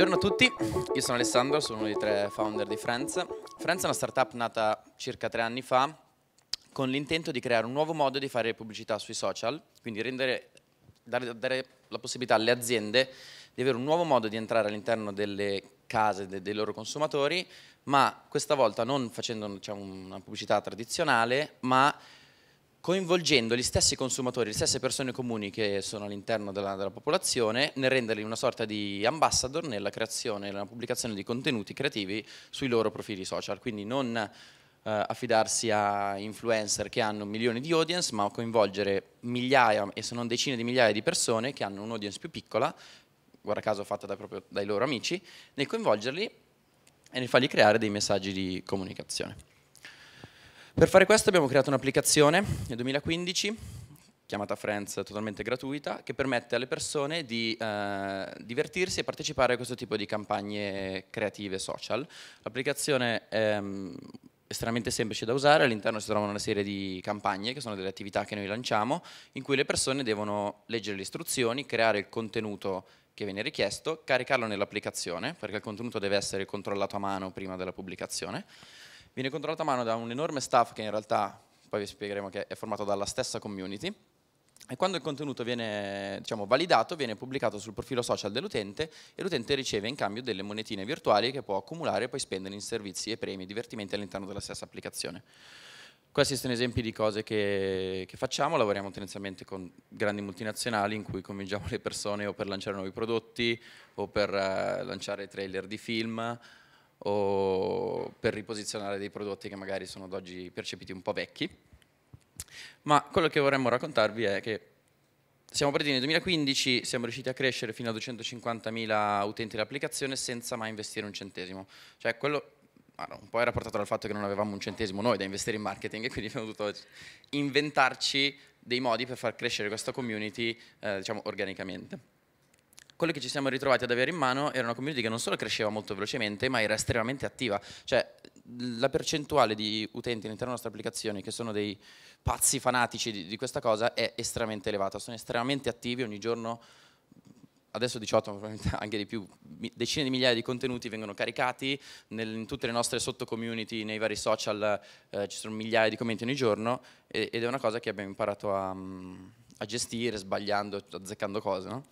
Buongiorno a tutti, io sono Alessandro, sono uno dei tre founder di Friends. Friends è una startup nata circa tre anni fa con l'intento di creare un nuovo modo di fare pubblicità sui social, quindi rendere, dare, dare, la possibilità alle aziende di avere un nuovo modo di entrare all'interno delle case de, dei loro consumatori, ma questa volta non facendo diciamo, una pubblicità tradizionale, ma coinvolgendo gli stessi consumatori, le stesse persone comuni che sono all'interno della, della, popolazione, nel renderli una sorta di ambassador nella creazione, e nella pubblicazione di contenuti creativi sui loro profili social, quindi non eh, affidarsi a influencer che hanno milioni di audience, ma coinvolgere migliaia e se non decine di migliaia di persone che hanno un'audience più piccola, guarda caso fatta da proprio, dai loro amici, nel coinvolgerli e nel fargli creare dei messaggi di comunicazione. Per fare questo abbiamo creato un'applicazione nel 2015 chiamata Friends totalmente gratuita, che permette alle persone di eh, divertirsi e partecipare a questo tipo di campagne creative social. L'applicazione è mm, estremamente semplice da usare, all'interno si trovano una serie di campagne, che sono delle attività che noi lanciamo, in cui le persone devono leggere le istruzioni, creare il contenuto che viene richiesto, caricarlo nell'applicazione, perché il contenuto deve essere controllato a mano prima della pubblicazione, viene controllata a mano da un enorme staff che in realtà, poi vi spiegheremo che è formato dalla stessa community, e quando il contenuto viene diciamo, validato viene pubblicato sul profilo social dell'utente e l'utente riceve in cambio delle monetine virtuali che può accumulare e poi spendere in servizi e premi, e divertimenti all'interno della stessa applicazione. Questi sono esempi di cose che, che, facciamo, lavoriamo tendenzialmente con grandi multinazionali in cui convingiamo le persone o per lanciare nuovi prodotti o per eh, lanciare trailer di film o per riposizionare dei prodotti che magari sono ad oggi percepiti un po' vecchi. Ma quello che vorremmo raccontarvi è che siamo partiti nel 2015, siamo riusciti a crescere fino a 250.000 utenti dell'applicazione senza mai investire un centesimo. Cioè quello un po' era portato dal fatto che non avevamo un centesimo noi da investire in marketing e quindi abbiamo dovuto inventarci dei modi per far crescere questa community eh, diciamo, organicamente quello che ci siamo ritrovati ad avere in mano era una community che non solo cresceva molto velocemente, ma era estremamente attiva. Cioè, la percentuale di utenti all'interno della nostra applicazione che sono dei pazzi fanatici di, di questa cosa è estremamente elevata. Sono estremamente attivi ogni giorno adesso 18, probabilmente anche di più, decine di migliaia di contenuti vengono caricati nel, in tutte le nostre sottocommunity, nei vari social, eh, ci sono migliaia di commenti ogni giorno ed è una cosa che abbiamo imparato a, mm, a gestire sbagliando, azzeccando cose. No?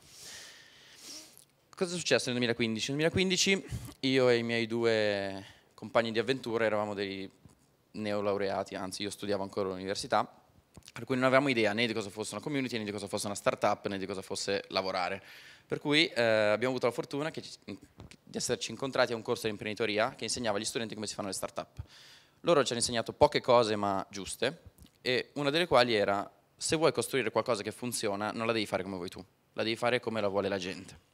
cosa è successo nel 2015? Nel 2015 io e i miei due compagni di avventura eravamo dei neolaureati, anzi io studiavo ancora all'università, per cui non avevamo idea né di cosa fosse una community, né di cosa fosse una startup, né di cosa fosse lavorare. Per cui eh, abbiamo avuto la fortuna che, di esserci incontrati a un corso di imprenditoria che insegnava agli studenti come si fanno le startup. Loro ci hanno insegnato poche cose ma giuste e una delle quali era se vuoi costruire qualcosa che funziona non la devi fare come vuoi tu, la devi fare come la vuole la gente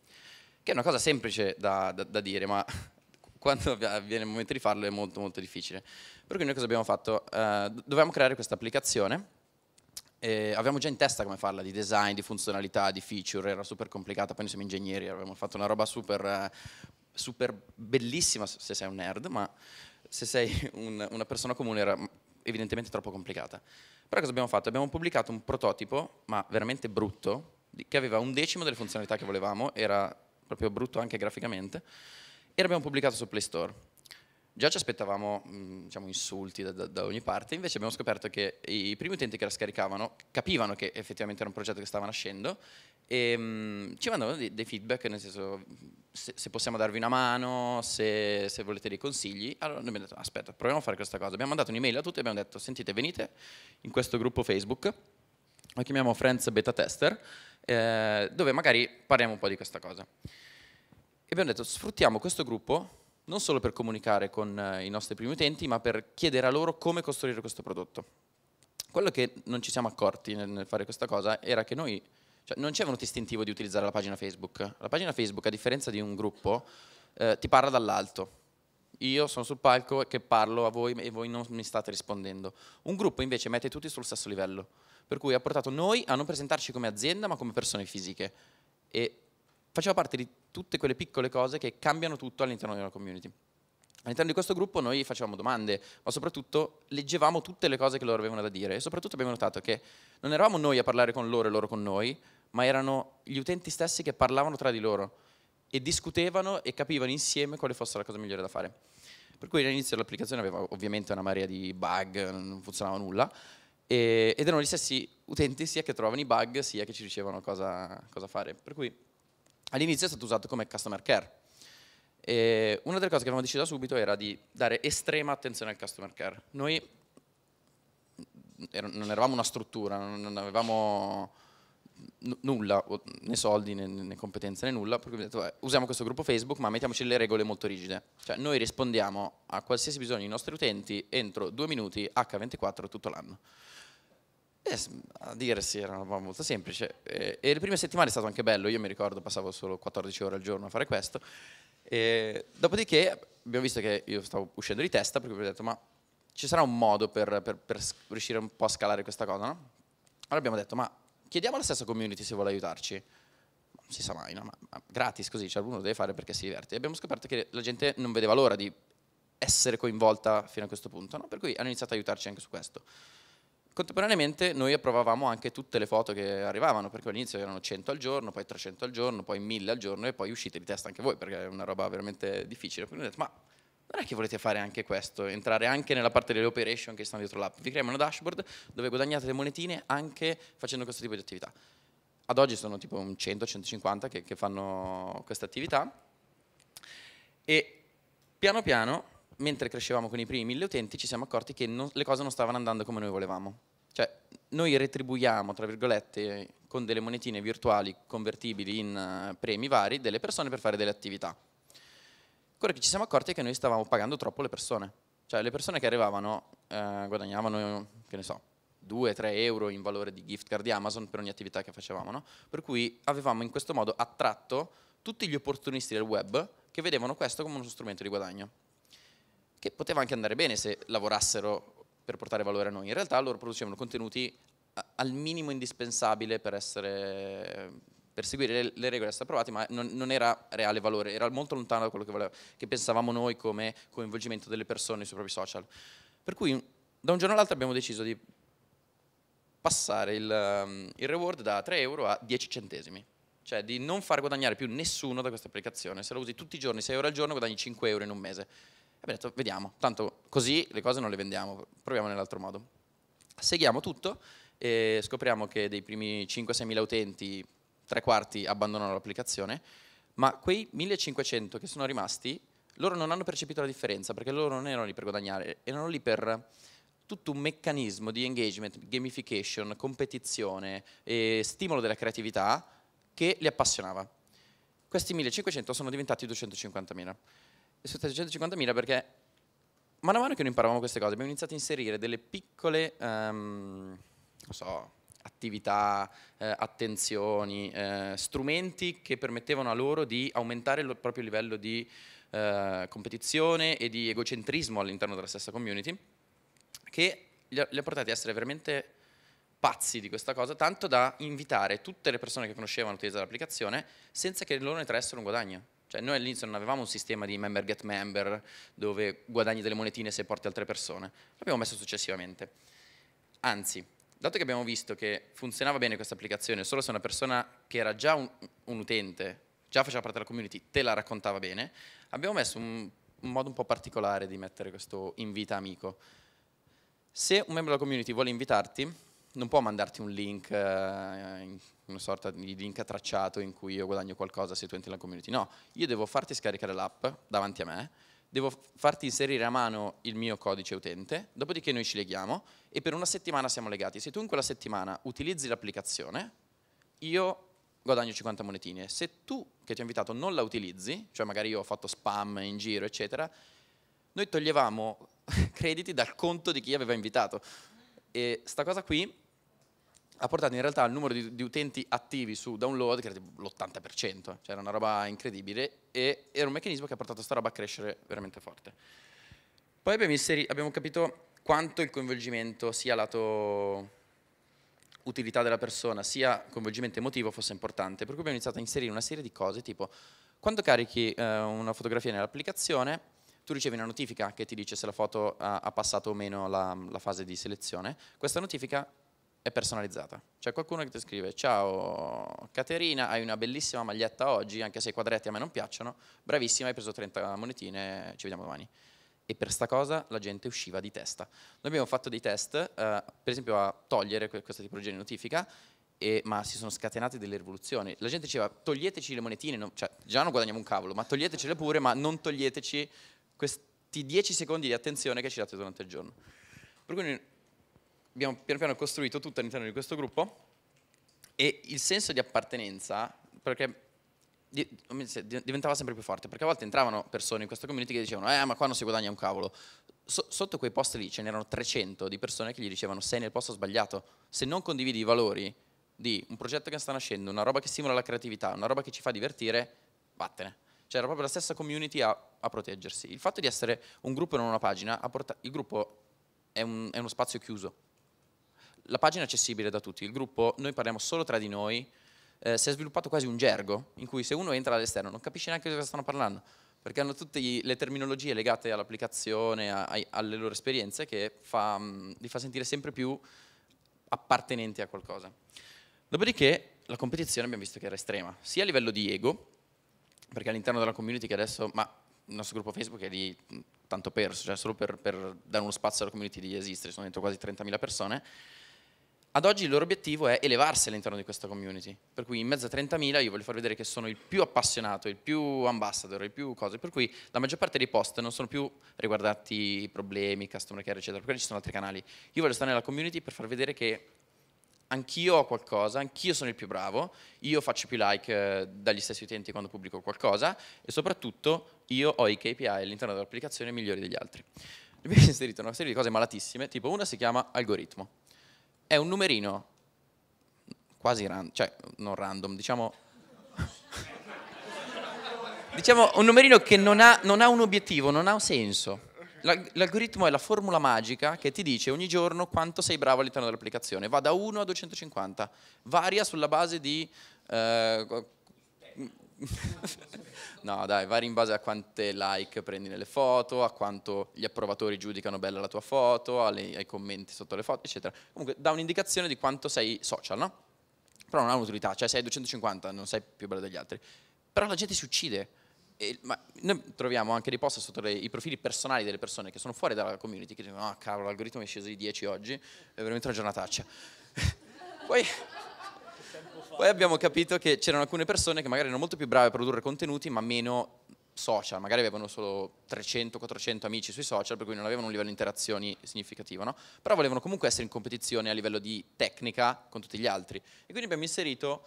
che è una cosa semplice da, da, da dire, ma quando avviene il momento di farlo è molto molto difficile. Per cui noi cosa abbiamo fatto? Eh, dovevamo creare questa applicazione, avevamo già in testa come farla, di design, di funzionalità, di feature, era super complicata, poi noi siamo ingegneri, avevamo fatto una roba super, eh, super bellissima se sei un nerd, ma se sei un, una persona comune era evidentemente troppo complicata. Però cosa abbiamo fatto? Abbiamo pubblicato un prototipo, ma veramente brutto, che aveva un decimo delle funzionalità che volevamo, era proprio brutto anche graficamente, e l'abbiamo pubblicato su Play Store. Già ci aspettavamo diciamo, insulti da, da, da, ogni parte, invece abbiamo scoperto che i primi utenti che la scaricavano capivano che effettivamente era un progetto che stava nascendo e um, ci mandavano dei, dei, feedback, nel senso se, se, possiamo darvi una mano, se, se volete dei consigli. Allora noi abbiamo detto aspetta, proviamo a fare questa cosa. Abbiamo mandato un'email a tutti e abbiamo detto sentite venite in questo gruppo Facebook, lo chiamiamo Friends Beta Tester eh, dove magari parliamo un po' di questa cosa. E abbiamo detto, sfruttiamo questo gruppo non solo per comunicare con eh, i nostri primi utenti, ma per chiedere a loro come costruire questo prodotto. Quello che non ci siamo accorti nel, fare questa cosa era che noi, cioè, non c'è un istintivo di utilizzare la pagina Facebook. La pagina Facebook, a differenza di un gruppo, eh, ti parla dall'alto. Io sono sul palco che parlo a voi e voi non mi state rispondendo. Un gruppo invece mette tutti sul stesso livello per cui ha portato noi a non presentarci come azienda ma come persone fisiche e faceva parte di tutte quelle piccole cose che cambiano tutto all'interno di una community. All'interno di questo gruppo noi facevamo domande, ma soprattutto leggevamo tutte le cose che loro avevano da dire e soprattutto abbiamo notato che non eravamo noi a parlare con loro e loro con noi, ma erano gli utenti stessi che parlavano tra di loro e discutevano e capivano insieme quale fosse la cosa migliore da fare. Per cui all'inizio l'applicazione aveva ovviamente una marea di bug, non funzionava nulla, e, ed erano gli stessi utenti sia che trovavano i bug sia che ci dicevano cosa, cosa fare. Per cui all'inizio è stato usato come customer care. E una delle cose che avevamo deciso da subito era di dare estrema attenzione al customer care. Noi non eravamo una struttura, non avevamo nulla, né soldi né, né competenze né nulla, perché detto, beh, usiamo questo gruppo Facebook ma mettiamoci le regole molto rigide. Cioè noi rispondiamo a qualsiasi bisogno dei nostri utenti entro due minuti H24 tutto l'anno. Eh, a dire sì, era una roba molto semplice. E, eh, e le prime settimane è stato anche bello, io mi ricordo passavo solo 14 ore al giorno a fare questo. E, dopodiché abbiamo visto che io stavo uscendo di testa, perché ho detto ma ci sarà un modo per, per, per riuscire un po' a scalare questa cosa, no? Allora abbiamo detto ma chiediamo alla stessa community se vuole aiutarci Non si sa mai, no? ma, ma, gratis così, cioè uno lo deve fare perché si diverte. E abbiamo scoperto che la gente non vedeva l'ora di essere coinvolta fino a questo punto, no? per cui hanno iniziato a aiutarci anche su questo. Contemporaneamente noi approvavamo anche tutte le foto che arrivavano, perché all'inizio erano 100 al giorno, poi 300 al giorno, poi 1000 al giorno e poi uscite di testa anche voi, perché è una roba veramente difficile. Quindi ho detto, ma non è che volete fare anche questo, entrare anche nella parte delle operation che stanno dietro l'app. Vi creiamo una dashboard dove guadagnate le monetine anche facendo questo tipo di attività. Ad oggi sono tipo 100-150 che, che fanno questa attività e piano piano mentre crescevamo con i primi mille utenti ci siamo accorti che non, le cose non stavano andando come noi volevamo. Cioè, noi retribuiamo, tra virgolette, con delle monetine virtuali convertibili in eh, premi vari, delle persone per fare delle attività. Quello che ci siamo accorti è che noi stavamo pagando troppo le persone. Cioè, le persone che arrivavano eh, guadagnavano, che ne so, 2-3 euro in valore di gift card di Amazon per ogni attività che facevamo, no? Per cui avevamo in questo modo attratto tutti gli opportunisti del web che vedevano questo come uno strumento di guadagno che poteva anche andare bene se lavorassero per portare valore a noi. In realtà loro producevano contenuti al minimo indispensabile per, essere, per seguire le, le regole state approvate, ma non, non, era reale valore, era molto lontano da quello che, voleva, che pensavamo noi come coinvolgimento delle persone sui propri social. Per cui da un giorno all'altro abbiamo deciso di passare il, um, il reward da 3 euro a 10 centesimi cioè di non far guadagnare più nessuno da questa applicazione. Se la usi tutti i giorni, 6 ore al giorno, guadagni 5 euro in un mese abbiamo detto vediamo, tanto così le cose non le vendiamo, proviamo nell'altro modo. Seguiamo tutto e scopriamo che dei primi 5-6 mila utenti, tre quarti abbandonano l'applicazione, ma quei 1500 che sono rimasti, loro non hanno percepito la differenza perché loro non erano lì per guadagnare, erano lì per tutto un meccanismo di engagement, gamification, competizione, stimolo della creatività che li appassionava. Questi 1500 sono diventati 250.000 su 350.000 perché man mano che noi imparavamo queste cose abbiamo iniziato a inserire delle piccole, um, so, attività, eh, attenzioni, eh, strumenti che permettevano a loro di aumentare il proprio livello di eh, competizione e di egocentrismo all'interno della stessa community, che li ha, portati a essere veramente pazzi di questa cosa, tanto da invitare tutte le persone che conoscevano l'utilizzo dell'applicazione senza che loro ne traessero un guadagno. Cioè noi all'inizio non avevamo un sistema di member get member dove guadagni delle monetine se porti altre persone, l'abbiamo messo successivamente. Anzi, dato che abbiamo visto che funzionava bene questa applicazione solo se una persona che era già un, un utente, già faceva parte della community, te la raccontava bene, abbiamo messo un, un modo un po' particolare di mettere questo invita amico. Se un membro della community vuole invitarti, non può mandarti un link eh, una sorta di link tracciato in cui io guadagno qualcosa se tu entri nella community. No, io devo farti scaricare l'app davanti a me, devo farti inserire a mano il mio codice utente, dopodiché noi ci leghiamo e per una settimana siamo legati. Se tu in quella settimana utilizzi l'applicazione, io guadagno 50 monetine. Se tu che ti ho invitato non la utilizzi, cioè magari io ho fatto spam in giro, eccetera, noi toglievamo crediti dal conto di chi aveva invitato. E sta cosa qui ha portato in realtà al numero di, di utenti attivi su download che era l'80%, eh. cioè era una roba incredibile e era un meccanismo che ha portato questa roba a crescere veramente forte. Poi abbiamo, abbiamo capito quanto il coinvolgimento sia lato utilità della persona, sia coinvolgimento emotivo fosse importante, per cui abbiamo iniziato a inserire una serie di cose tipo quando carichi eh, una fotografia nell'applicazione tu ricevi una notifica che ti dice se la foto ha, passato o meno la, la, fase di selezione. Questa notifica è personalizzata. C'è qualcuno che ti scrive, ciao Caterina, hai una bellissima maglietta oggi, anche se i quadretti a me non piacciono, bravissima, hai preso 30 monetine, ci vediamo domani. E per sta cosa la gente usciva di testa. Noi abbiamo fatto dei test, eh, per esempio a togliere questa tipologia di notifica, e, ma si sono scatenate delle rivoluzioni. La gente diceva, toglieteci le monetine, non, cioè, già non guadagniamo un cavolo, ma toglietecele pure, ma non toglieteci questi 10 secondi di attenzione che ci date durante il giorno. Per cui abbiamo piano piano costruito tutto all'interno di questo gruppo e il senso di appartenenza, perché diventava sempre più forte, perché a volte entravano persone in questa community che dicevano eh ma qua non si guadagna un cavolo, so, sotto quei post lì ce n'erano 300 di persone che gli dicevano sei nel posto sbagliato, se non condividi i valori di un progetto che sta nascendo, una roba che stimola la creatività, una roba che ci fa divertire, vattene. Cioè era proprio la stessa community a, a proteggersi. Il fatto di essere un gruppo e non una pagina, il gruppo è, un, è uno spazio chiuso, la pagina è accessibile da tutti, il gruppo, noi parliamo solo tra di noi, eh, si è sviluppato quasi un gergo in cui se uno entra all'esterno non capisce neanche di cosa stanno parlando, perché hanno tutte le terminologie legate all'applicazione, alle loro esperienze, che fa, mm, li fa sentire sempre più appartenenti a qualcosa. Dopodiché la competizione abbiamo visto che era estrema, sia a livello di ego, perché all'interno della community che adesso, ma il nostro gruppo Facebook è di mm, tanto perso, cioè solo per, per dare uno spazio alla community di esistere, sono dentro quasi 30.000 persone, ad oggi il loro obiettivo è elevarsi all'interno di questa community, per cui in mezzo a 30.000 io voglio far vedere che sono il più appassionato, il più ambassador, il più cose, per cui la maggior parte dei post non sono più riguardati i problemi, customer care eccetera, perché ci sono altri canali. Io voglio stare nella community per far vedere che anch'io ho qualcosa, anch'io sono il più bravo, io faccio più like eh, dagli stessi utenti quando pubblico qualcosa e soprattutto io ho i KPI all'interno dell'applicazione migliori degli altri. Abbiamo inserito una serie di cose malatissime, tipo una si chiama algoritmo è un numerino quasi random, cioè non random, diciamo... diciamo un numerino che non ha, non ha, un obiettivo, non ha un senso. L'algoritmo è la formula magica che ti dice ogni giorno quanto sei bravo all'interno dell'applicazione. Va da 1 a 250, varia sulla base di... Eh, no, dai, vari in base a quante like prendi nelle foto, a quanto gli approvatori giudicano bella la tua foto, alle, ai commenti sotto le foto, eccetera. Comunque dà un'indicazione di quanto sei social, no? Però non ha un'utilità, cioè sei 250, non sei più bello degli altri. Però la gente si uccide. E, noi troviamo anche dei sotto le, i profili personali delle persone che sono fuori dalla community, che dicono, ah oh, cavolo, l'algoritmo è sceso di 10 oggi, è veramente una giornataccia. Poi poi abbiamo capito che c'erano alcune persone che magari erano molto più brave a produrre contenuti, ma meno social, magari avevano solo 300-400 amici sui social, per cui non avevano un livello di interazioni significativo, no? però volevano comunque essere in competizione a livello di tecnica con tutti gli altri. E quindi abbiamo inserito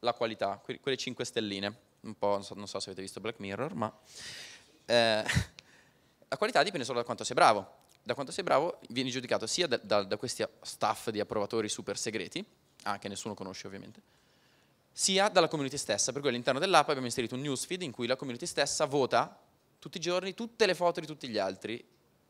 la qualità, quelle 5 stelline, un po', non so, non so se avete visto Black Mirror, ma eh, la qualità dipende solo da quanto sei bravo. Da quanto sei bravo vieni giudicato sia da, da, da questi staff di approvatori super segreti, ah, che nessuno conosce ovviamente, sia dalla community stessa. Per cui all'interno dell'app abbiamo inserito un newsfeed in cui la community stessa vota tutti i giorni tutte le foto di tutti gli altri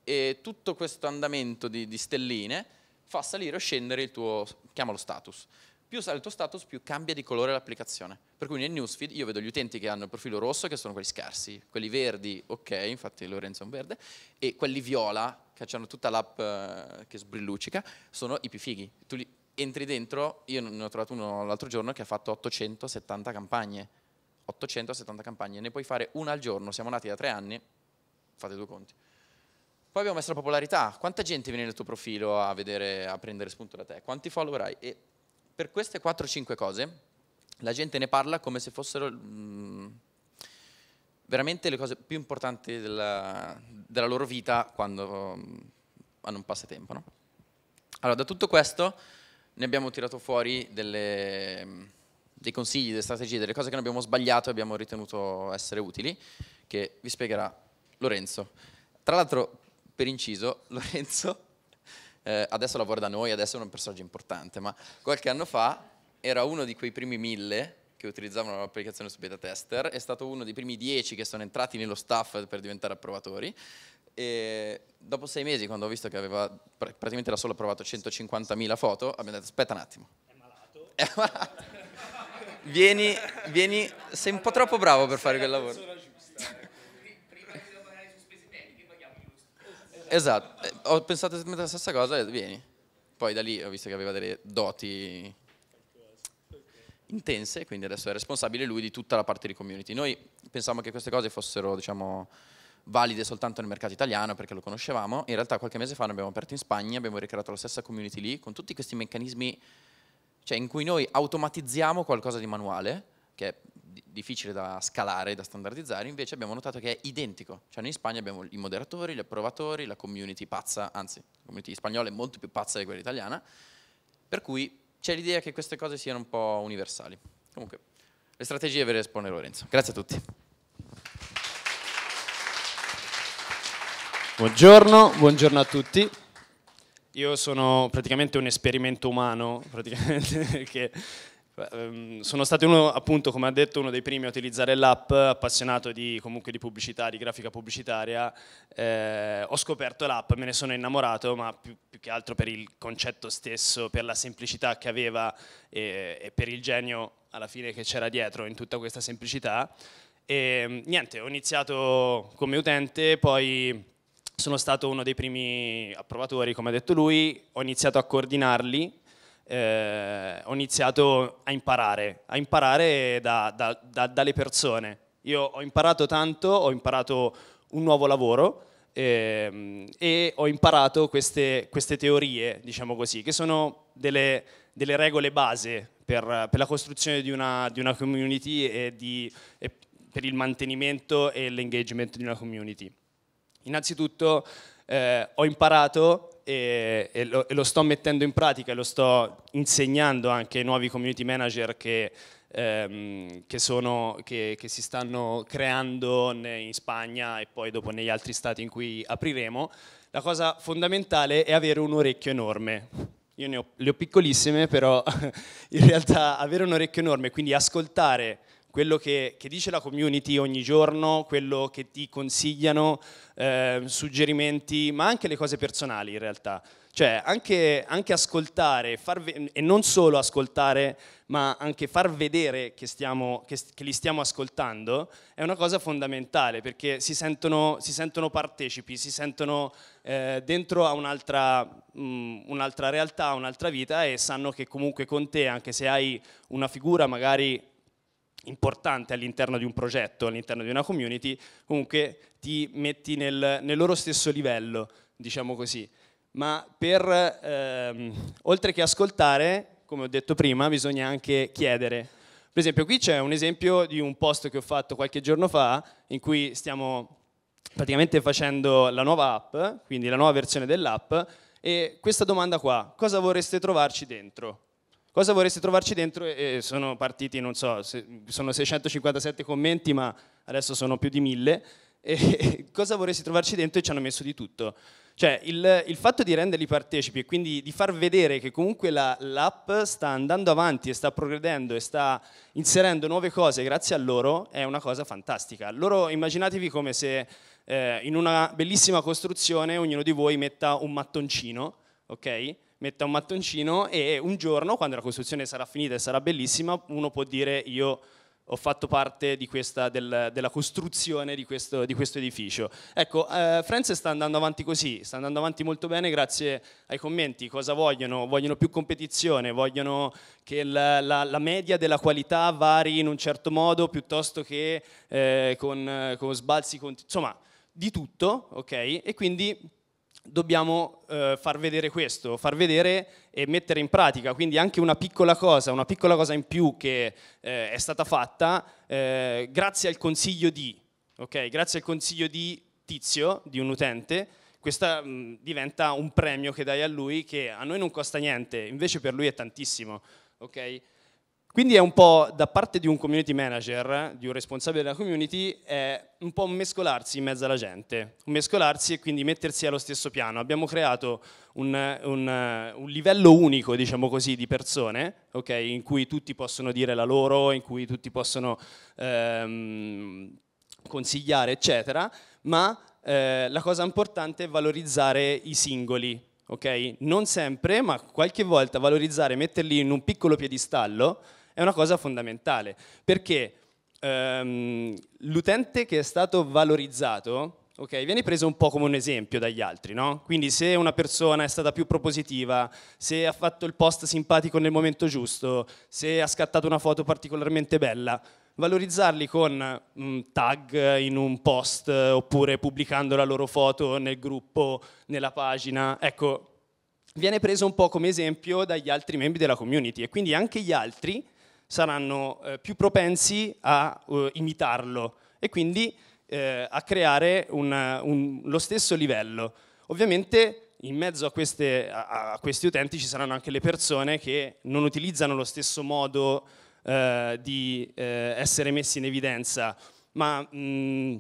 e tutto questo andamento di, di stelline fa salire o scendere il tuo, chiamalo status. Più sale il tuo status, più cambia di colore l'applicazione. Per cui nel newsfeed io vedo gli utenti che hanno il profilo rosso, che sono quelli scarsi, quelli verdi, ok, infatti Lorenzo è un verde, e quelli viola, che hanno tutta l'app eh, che sbrillucica, sono i più fighi. Tu li, entri dentro, io ne ho trovato uno l'altro giorno che ha fatto 870 campagne, 870 campagne, ne puoi fare una al giorno, siamo nati da tre anni, fate due conti. Poi abbiamo messo la popolarità, quanta gente viene nel tuo profilo a, vedere, a prendere spunto da te, quanti follower hai? E per queste 4-5 cose la gente ne parla come se fossero mh, mm, veramente le cose più importanti della, della loro vita quando mh, mm, hanno un passatempo. No? Allora, da tutto questo ne abbiamo tirato fuori delle, dei consigli, delle strategie, delle cose che noi abbiamo sbagliato e abbiamo ritenuto essere utili, che vi spiegherà Lorenzo. Tra l'altro, per inciso, Lorenzo eh, adesso lavora da noi, adesso è un personaggio importante, ma qualche anno fa era uno di quei primi mille che utilizzavano l'applicazione su beta tester, è stato uno dei primi dieci che sono entrati nello staff per diventare approvatori, e dopo sei mesi, quando ho visto che aveva praticamente da solo provato 150.000 foto, abbiamo detto aspetta un attimo. È malato. vieni, vieni, sei un po' troppo bravo per fare quel lavoro. Prima di lavorare su spese tecniche paghiamo giusto. Esatto, eh, ho pensato esattamente la stessa cosa e vieni. Poi da lì ho visto che aveva delle doti intense, quindi adesso è responsabile lui di tutta la parte di community. Noi pensavamo che queste cose fossero, diciamo, valide soltanto nel mercato italiano perché lo conoscevamo, in realtà qualche mese fa ne abbiamo aperto in Spagna, abbiamo ricreato la stessa community lì con tutti questi meccanismi cioè in cui noi automatizziamo qualcosa di manuale, che è difficile da scalare, da standardizzare, invece abbiamo notato che è identico. Cioè noi in Spagna abbiamo i moderatori, gli approvatori, la community pazza, anzi, la community spagnola è molto più pazza di quella italiana, per cui c'è l'idea che queste cose siano un po' universali. Comunque, le strategie ve le espone Lorenzo. Grazie a tutti. Buongiorno, buongiorno a tutti. Io sono praticamente un esperimento umano, che um, sono stato uno, appunto, come ha detto, uno dei primi a utilizzare l'app, appassionato di, comunque di pubblicità, di grafica pubblicitaria. Eh, ho scoperto l'app, me ne sono innamorato, ma più, più, che altro per il concetto stesso, per la semplicità che aveva e, e per il genio alla fine che c'era dietro in tutta questa semplicità. E ehm, niente, ho iniziato come utente, poi sono stato uno dei primi approvatori, come ha detto lui, ho iniziato a coordinarli, eh, ho iniziato a imparare, a imparare da, da, da, dalle persone. Io ho imparato tanto, ho imparato un nuovo lavoro ehm, e ho imparato queste, queste, teorie, diciamo così, che sono delle, delle regole base per, per, la costruzione di una, di una community e, di, e per il mantenimento e l'engagement di una community. Innanzitutto eh, ho imparato e, e, lo, e, lo, sto mettendo in pratica e lo sto insegnando anche ai nuovi community manager che, ehm, che, sono, che, che si stanno creando in Spagna e poi dopo negli altri stati in cui apriremo. La cosa fondamentale è avere un orecchio enorme, io ne ho, le ho piccolissime, però in realtà avere un orecchio enorme, quindi ascoltare quello che, che, dice la community ogni giorno, quello che ti consigliano, eh, suggerimenti, ma anche le cose personali in realtà. Cioè anche, anche ascoltare, farve, e non solo ascoltare, ma anche far vedere che, stiamo, che, che, li stiamo ascoltando, è una cosa fondamentale perché si sentono, si sentono partecipi, si sentono eh, dentro a un'altra, mm, un realtà, un'altra vita e sanno che comunque con te, anche se hai una figura magari importante all'interno di un progetto, all'interno di una community, comunque ti metti nel, nel loro stesso livello, diciamo così. Ma per, ehm, oltre che ascoltare, come ho detto prima, bisogna anche chiedere. Per esempio qui c'è un esempio di un post che ho fatto qualche giorno fa in cui stiamo praticamente facendo la nuova app, quindi la nuova versione dell'app, e questa domanda qua, cosa vorreste trovarci dentro? Cosa vorreste trovarci dentro? E sono partiti, non so, sono 657 commenti, ma adesso sono più di 1000. E cosa vorresti trovarci dentro? E ci hanno messo di tutto. Cioè, il, il, fatto di renderli partecipi e quindi di far vedere che comunque la, l'app sta andando avanti e sta progredendo e sta inserendo nuove cose grazie a loro è una cosa fantastica. Loro immaginatevi come se eh, in una bellissima costruzione ognuno di voi metta un mattoncino, ok? metta un mattoncino e un giorno, quando la costruzione sarà finita e sarà bellissima, uno può dire io ho fatto parte questa, del, della costruzione di questo, di questo edificio. Ecco, eh, Friends sta andando avanti così, sta andando avanti molto bene grazie ai commenti, cosa vogliono? Vogliono più competizione, vogliono che la, la, la media della qualità vari in un certo modo piuttosto che eh, con, con sbalzi, con, insomma di tutto, ok? E quindi dobbiamo eh, far vedere questo, far vedere e mettere in pratica, quindi anche una piccola cosa, una piccola cosa in più che eh, è stata fatta eh, grazie al consiglio di, okay? grazie al consiglio di Tizio, di un utente, questa mh, mm, diventa un premio che dai a lui che a noi non costa niente, invece per lui è tantissimo. Okay? Quindi è un po' da parte di un community manager, di un responsabile della community, è un po' mescolarsi in mezzo alla gente, mescolarsi e quindi mettersi allo stesso piano. Abbiamo creato un, un, un livello unico, diciamo così, di persone, okay, in cui tutti possono dire la loro, in cui tutti possono ehm, consigliare, eccetera, ma eh, la cosa importante è valorizzare i singoli, ok? Non sempre, ma qualche volta valorizzare, metterli in un piccolo piedistallo è una cosa fondamentale, perché ehm, l'utente che è stato valorizzato Okay, viene preso un po' come un esempio dagli altri, no? Quindi se una persona è stata più propositiva, se ha fatto il post simpatico nel momento giusto, se ha scattato una foto particolarmente bella, valorizzarli con un mm, tag in un post oppure pubblicando la loro foto nel gruppo, nella pagina, ecco, viene preso un po' come esempio dagli altri membri della community e quindi anche gli altri saranno eh, più propensi a eh, imitarlo e quindi eh, a creare una, un, lo stesso livello. Ovviamente in mezzo a, queste, a, a, questi utenti ci saranno anche le persone che non utilizzano lo stesso modo eh, di eh, essere messi in evidenza, ma mh, mm,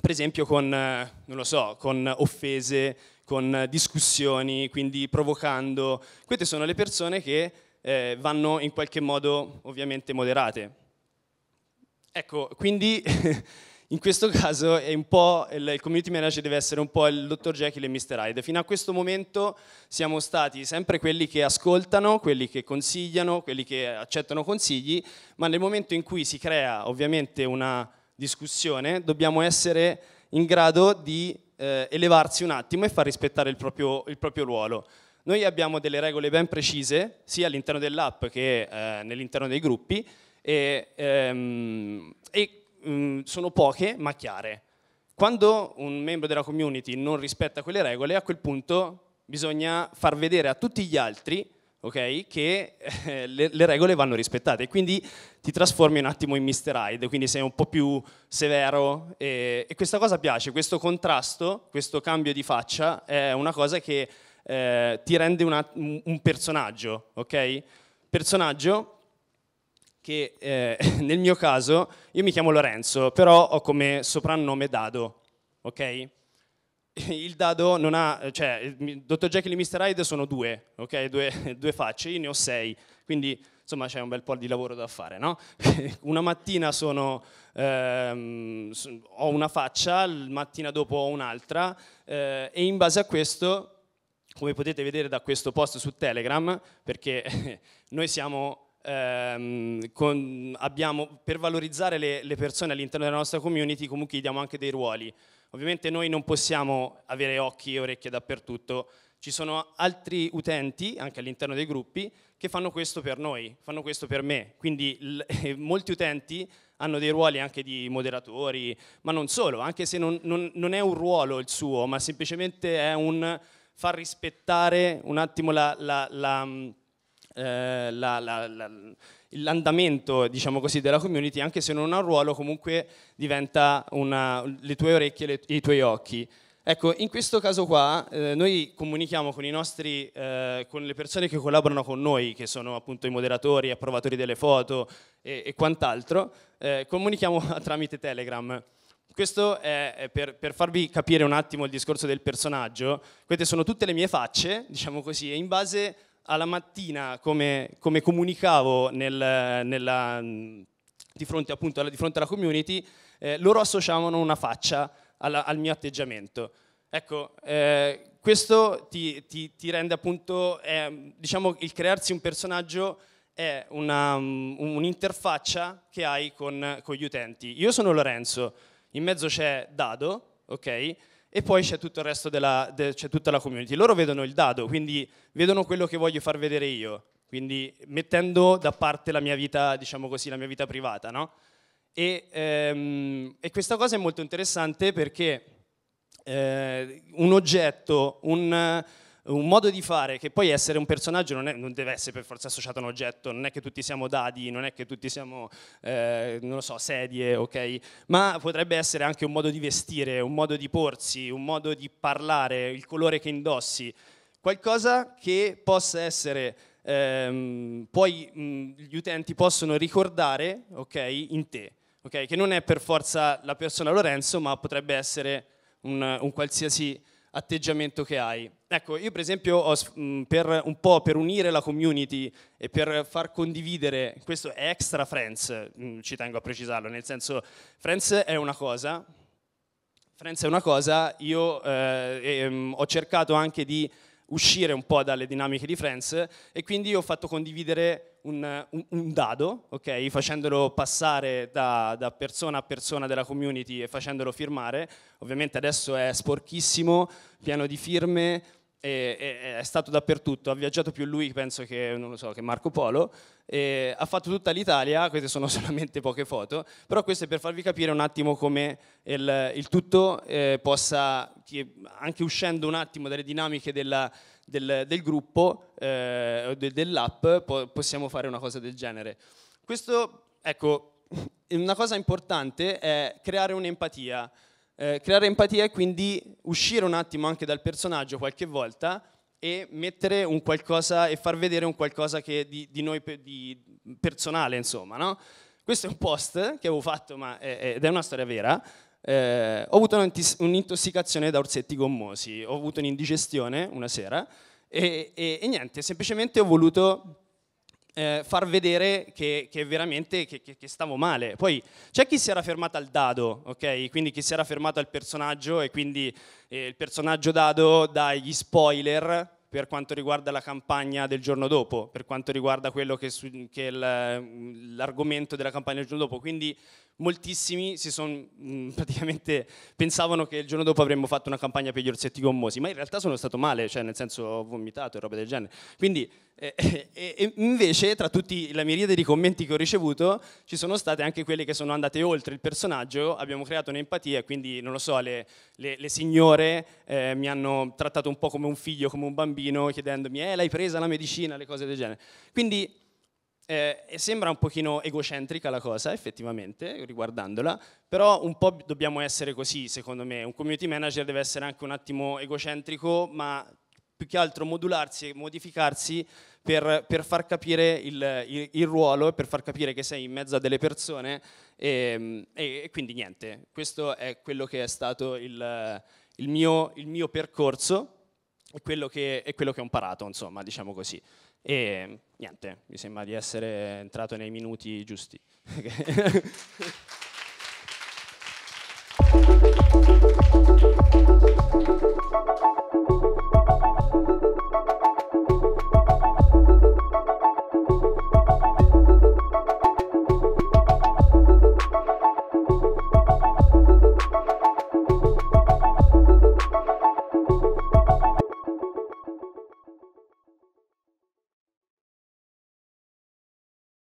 per esempio con, so, con offese, con discussioni, quindi provocando. Queste sono le persone che eh, vanno in qualche modo ovviamente moderate. Ecco, quindi in questo caso il, il, community manager deve essere un po' il dottor Jekyll e Mr. Hyde. Fino a questo momento siamo stati sempre quelli che ascoltano, quelli che consigliano, quelli che accettano consigli, ma nel momento in cui si crea ovviamente una discussione dobbiamo essere in grado di eh, elevarsi un attimo e far rispettare il proprio, il proprio ruolo. Noi abbiamo delle regole ben precise, sia all'interno dell'app che eh, nell'interno dei gruppi, e, ehm, e mh, mm, sono poche ma chiare. Quando un membro della community non rispetta quelle regole, a quel punto bisogna far vedere a tutti gli altri okay, che eh, le, le, regole vanno rispettate. Quindi ti trasformi un attimo in Mr. Hyde, quindi sei un po' più severo e, e questa cosa piace, questo contrasto, questo cambio di faccia è una cosa che eh, ti rende una, un personaggio, ok? Personaggio che eh, nel mio caso, io mi chiamo Lorenzo, però ho come soprannome Dado, ok? Il dado non ha, cioè, Dr. Jekyll e Mr. Hyde sono due, ok? Due, due facce, io ne ho sei, quindi insomma c'è un bel po' di lavoro da fare, no? una mattina sono, ehm, ho una faccia, la mattina dopo ho un'altra eh, e in base a questo come potete vedere da questo post su Telegram, perché noi siamo, ehm, con, abbiamo, per valorizzare le, le persone all'interno della nostra community comunque gli diamo anche dei ruoli. Ovviamente noi non possiamo avere occhi e orecchie dappertutto, ci sono altri utenti, anche all'interno dei gruppi, che fanno questo per noi, fanno questo per me. Quindi molti utenti hanno dei ruoli anche di moderatori, ma non solo, anche se non, non, non è un ruolo il suo, ma semplicemente è un far rispettare un attimo la, la, la mm, eh, la, la, la, l'andamento diciamo così, della community, anche se non ha un ruolo, comunque diventa una, le tue orecchie e i tuoi occhi. Ecco, in questo caso qua eh, noi comunichiamo con, nostri, eh, con, le persone che collaborano con noi, che sono appunto i moderatori, approvatori delle foto e, e quant'altro, eh, comunichiamo tramite Telegram questo è per, per, farvi capire un attimo il discorso del personaggio, queste sono tutte le mie facce, diciamo così, e in base alla mattina come, come comunicavo nel, nella, di, fronte, appunto, alla, di, fronte alla, community, eh, loro associavano una faccia alla, al mio atteggiamento. Ecco, eh, questo ti, ti, ti, rende appunto, eh, diciamo, il crearsi un personaggio è un'interfaccia um, un che hai con, con gli utenti. Io sono Lorenzo, in mezzo c'è Dado, ok? E poi c'è tutto il resto della de, tutta la community. Loro vedono il dado, quindi vedono quello che voglio far vedere io, quindi mettendo da parte la mia vita, diciamo così, la mia vita privata, no? E, ehm, e questa cosa è molto interessante perché eh, un oggetto, un un modo di fare che poi essere un personaggio non, è, non, deve essere per forza associato a un oggetto, non è che tutti siamo dadi, non è che tutti siamo, eh, non lo so, sedie, ok? Ma potrebbe essere anche un modo di vestire, un modo di porsi, un modo di parlare, il colore che indossi, qualcosa che possa essere... Ehm, poi mh, mm, gli utenti possono ricordare ok, in te, ok? che non è per forza la persona Lorenzo, ma potrebbe essere un, un qualsiasi atteggiamento che hai. Ecco, io per esempio ho, per un po' per unire la community e per far condividere, questo è extra Friends, ci tengo a precisarlo, nel senso Friends è una cosa, Friends è una cosa, io eh, ehm, ho cercato anche di uscire un po' dalle dinamiche di Friends e quindi ho fatto condividere un, un, un dado, okay, facendolo passare da, da, persona a persona della community e facendolo firmare. Ovviamente adesso è sporchissimo, pieno di firme, e, e, è stato dappertutto, ha viaggiato più lui penso che, so, che Marco Polo, ha fatto tutta l'Italia, queste sono solamente poche foto, però questo è per farvi capire un attimo come il, il tutto eh, possa, anche uscendo un attimo dalle dinamiche della, del, del, gruppo, eh, de, dell'app, po possiamo fare una cosa del genere. Questo, ecco, una cosa importante è creare un'empatia. Eh, creare empatia è quindi uscire un attimo anche dal personaggio qualche volta e mettere un qualcosa e far vedere un qualcosa che di, di noi di personale, insomma, no? Questo è un post che avevo fatto, ma è, ed è una storia vera. Eh, ho avuto un'intossicazione da orsetti gommosi, ho avuto un'indigestione una sera e, e, e niente, semplicemente ho voluto eh, far vedere che, che veramente che, che, stavo male. Poi c'è chi si era fermato al dado, ok? Quindi chi si era fermato al personaggio e quindi eh, il personaggio dado dà gli spoiler per quanto riguarda la campagna del giorno dopo, per quanto riguarda quello che, è mm, l'argomento della campagna del giorno dopo. Quindi moltissimi son, mh, mm, pensavano che il giorno dopo avremmo fatto una campagna per gli orsetti gommosi, ma in realtà sono stato male, cioè nel senso ho vomitato e roba del genere. Quindi eh, invece tra tutti la miriade di commenti che ho ricevuto ci sono state anche quelle che sono andate oltre il personaggio, abbiamo creato un'empatia, quindi non lo so, le, le, le signore eh, mi hanno trattato un po' come un figlio, come un bambino, chiedendomi, eh l'hai presa la medicina, le cose del genere. Quindi eh, sembra un pochino egocentrica la cosa, effettivamente, riguardandola, però un po' dobbiamo essere così, secondo me. Un community manager deve essere anche un attimo egocentrico, ma più che altro modularsi e modificarsi per, per far capire il, il, il ruolo e per far capire che sei in mezzo a delle persone e, ehm, e, e quindi niente, questo è quello che è stato il, il mio, mio, percorso e quello, che, è quello che ho imparato, insomma, diciamo così. E niente, mi sembra di essere entrato nei minuti giusti. Thank you.